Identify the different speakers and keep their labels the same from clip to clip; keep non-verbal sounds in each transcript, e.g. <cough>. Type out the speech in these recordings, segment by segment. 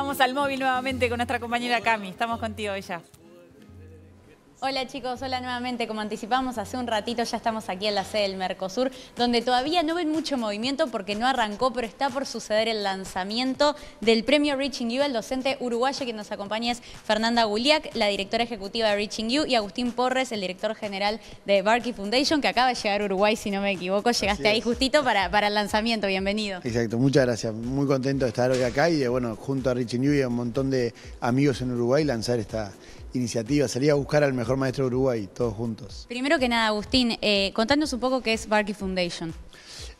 Speaker 1: Vamos al móvil nuevamente con nuestra compañera Cami. Estamos contigo, ella.
Speaker 2: Hola chicos, hola nuevamente. Como anticipamos hace un ratito, ya estamos aquí en la sede del Mercosur, donde todavía no ven mucho movimiento porque no arrancó, pero está por suceder el lanzamiento del premio Reaching You. El docente uruguayo que nos acompaña es Fernanda Guliak, la directora ejecutiva de Reaching You, y Agustín Porres, el director general de Barkey Foundation, que acaba de llegar a Uruguay, si no me equivoco. Llegaste ahí justito para, para el lanzamiento. Bienvenido.
Speaker 3: Exacto, muchas gracias. Muy contento de estar hoy acá y de, bueno, junto a Reaching You y a un montón de amigos en Uruguay lanzar esta iniciativa, a buscar al mejor maestro de Uruguay, todos juntos.
Speaker 2: Primero que nada, Agustín, eh, contanos un poco qué es Barkey Foundation.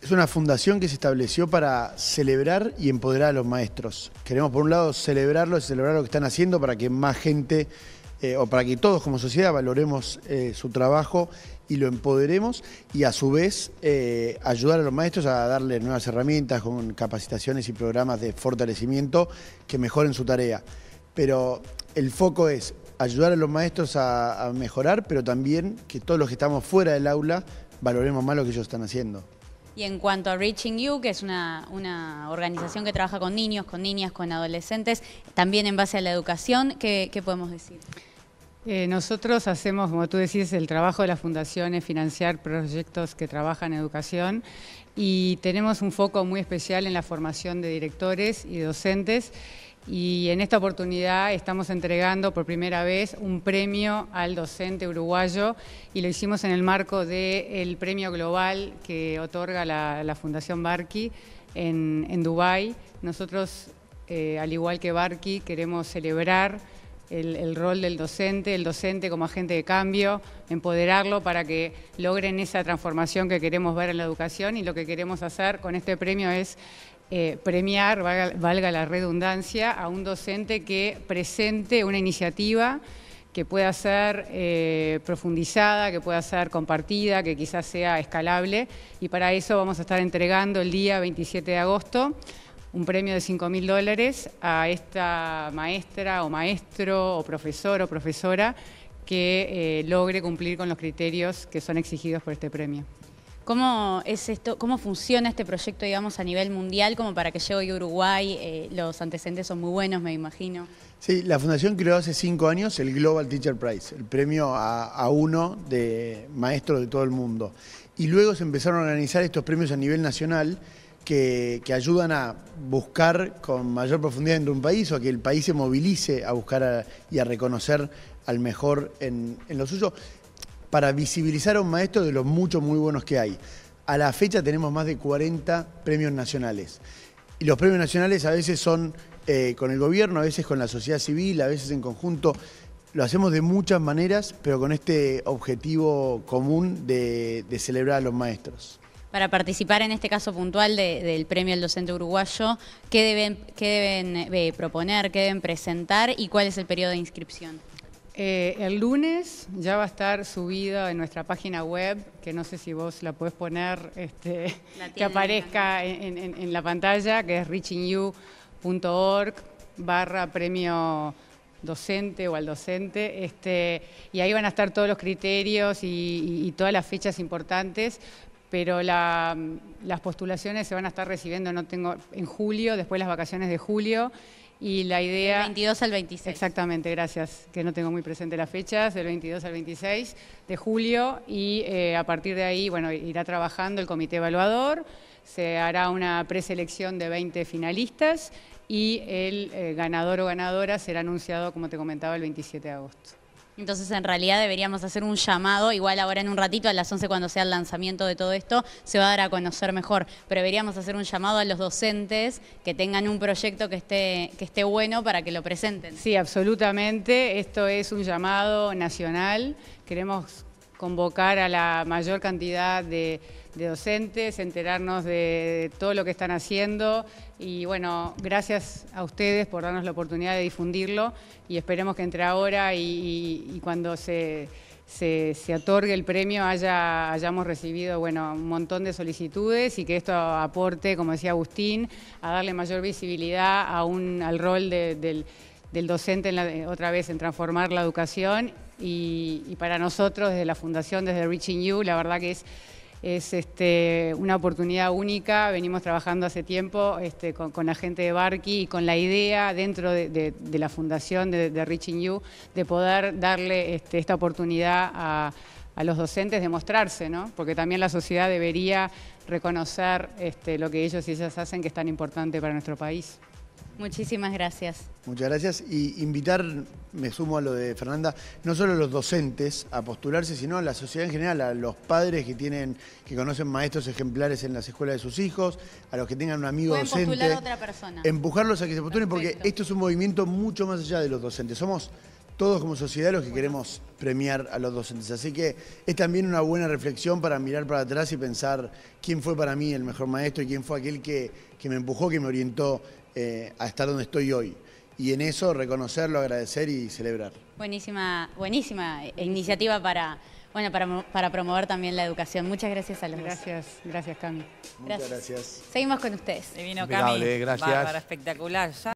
Speaker 3: Es una fundación que se estableció para celebrar y empoderar a los maestros. Queremos, por un lado, celebrarlos y celebrar lo que están haciendo para que más gente, eh, o para que todos como sociedad valoremos eh, su trabajo y lo empoderemos y a su vez eh, ayudar a los maestros a darle nuevas herramientas con capacitaciones y programas de fortalecimiento que mejoren su tarea. Pero el foco es ayudar a los maestros a, mejorar, pero también que todos los que estamos fuera del aula valoremos más lo que ellos están haciendo.
Speaker 2: Y en cuanto a Reaching You, que es una, organización que trabaja con niños, con niñas, con adolescentes, también en base a la educación, ¿qué, podemos decir?
Speaker 1: Eh, nosotros hacemos, como tú decís, el trabajo de la fundación es financiar proyectos que trabajan en educación y tenemos un foco muy especial en la formación de directores y docentes y en esta oportunidad estamos entregando por primera vez un premio al docente uruguayo y lo hicimos en el marco del premio global que otorga la, Fundación Barqui en, en Dubái. Nosotros, eh, al igual que Barqui, queremos celebrar el, el, rol del docente, el docente como agente de cambio, empoderarlo para que logren esa transformación que queremos ver en la educación y lo que queremos hacer con este premio es eh, premiar, valga, la redundancia, a un docente que presente una iniciativa que pueda ser eh, profundizada, que pueda ser compartida, que quizás sea escalable. Y para eso vamos a estar entregando el día 27 de agosto un premio de 5.000 dólares a esta maestra o maestro o profesor o profesora que eh, logre cumplir con los criterios que son exigidos por este premio.
Speaker 2: ¿Cómo es esto, cómo funciona este proyecto, digamos, a nivel mundial, como para que llegue hoy a Uruguay? Eh, los antecedentes son muy buenos, me imagino.
Speaker 3: Sí, la Fundación creó hace cinco años el Global Teacher Prize, el premio a, uno de maestros de todo el mundo. Y luego se empezaron a organizar estos premios a nivel nacional, que, ayudan a buscar con mayor profundidad en un país o a que el país se movilice a buscar y a reconocer al mejor en, en lo suyo para visibilizar a un maestro de los muchos muy buenos que hay. A la fecha tenemos más de 40 premios nacionales. Y los premios nacionales a veces son eh, con el gobierno, a veces con la sociedad civil, a veces en conjunto. Lo hacemos de muchas maneras, pero con este objetivo común de, celebrar a los maestros.
Speaker 2: Para participar en este caso puntual del premio al docente uruguayo, ¿qué deben, deben eh, proponer, qué deben presentar y cuál es el periodo de inscripción?
Speaker 1: Eh, el lunes ya va a estar subida en nuestra página web, que no sé si vos la podés poner, este, <laughs> que aparezca en, la pantalla, que es reachingyou.org barra premio docente o al docente, este, y ahí van a estar todos los criterios y, todas las fechas importantes, pero las postulaciones se van a estar recibiendo, no tengo, en julio, después las vacaciones de julio, y la idea... Del 22 al 26. Exactamente, gracias, que no tengo muy presente las fechas, del 22 al 26 de julio y eh, a partir de ahí, bueno, irá trabajando el comité evaluador, se hará una preselección de 20 finalistas y el eh, ganador o ganadora será anunciado, como te comentaba, el 27 de agosto.
Speaker 2: Entonces, en realidad deberíamos hacer un llamado, igual ahora en un ratito, a las 11 cuando sea el lanzamiento de todo esto, se va a dar a conocer mejor, pero deberíamos hacer un llamado a los docentes que tengan un proyecto que esté, que esté bueno
Speaker 1: para que lo presenten. Sí, absolutamente. Esto es un llamado nacional. Queremos convocar a la mayor cantidad de, docentes, enterarnos de todo lo que están haciendo y bueno, gracias a ustedes por darnos la oportunidad de difundirlo y esperemos que entre ahora y, cuando se, se, otorgue el premio haya, hayamos recibido bueno, un montón de solicitudes y que esto aporte, como decía Agustín, a darle mayor visibilidad al rol del del docente en la, eh, otra vez en transformar la educación y, para nosotros desde la fundación, desde Reaching You, la verdad que es, es este, una oportunidad única. Venimos trabajando hace tiempo este, con, la gente de Barqui y con la idea dentro de, la fundación de, Reaching You de poder darle este, esta oportunidad a los docentes de mostrarse, ¿no? porque también la sociedad debería reconocer este, lo que ellos y ellas hacen que es tan importante para nuestro país. Muchísimas gracias.
Speaker 3: Muchas gracias. Y invitar, me sumo a lo de Fernanda, no solo a los docentes a postularse, sino a la sociedad en general, a los padres que tienen, que conocen maestros ejemplares en las escuelas de sus hijos, a los que tengan un amigo docente. Empujarlos a que se postulen, porque esto es un movimiento mucho más allá de los docentes. Somos todos como sociedad los que queremos premiar a los docentes. Así que es también una buena reflexión para mirar para atrás y pensar quién fue para mí el mejor maestro y quién fue aquel que, que me empujó, que me orientó eh, a estar donde estoy hoy. Y en eso reconocerlo, agradecer y celebrar.
Speaker 2: Buenísima, buenísima iniciativa para, bueno, para, para promover también la educación. Muchas gracias a los Gracias, gracias Cami. Muchas gracias. Seguimos con ustedes. Divino Cami. Gracias. Bárbara,
Speaker 1: espectacular.